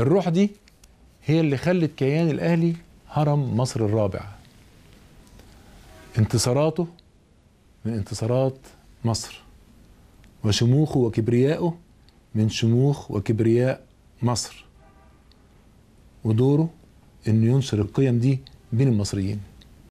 الروح دي هي اللي خلت كيان الاهلي هرم مصر الرابع انتصاراته من انتصارات مصر وشموخه وكبريائه من شموخ وكبرياء مصر ودوره انه ينشر القيم دي بين المصريين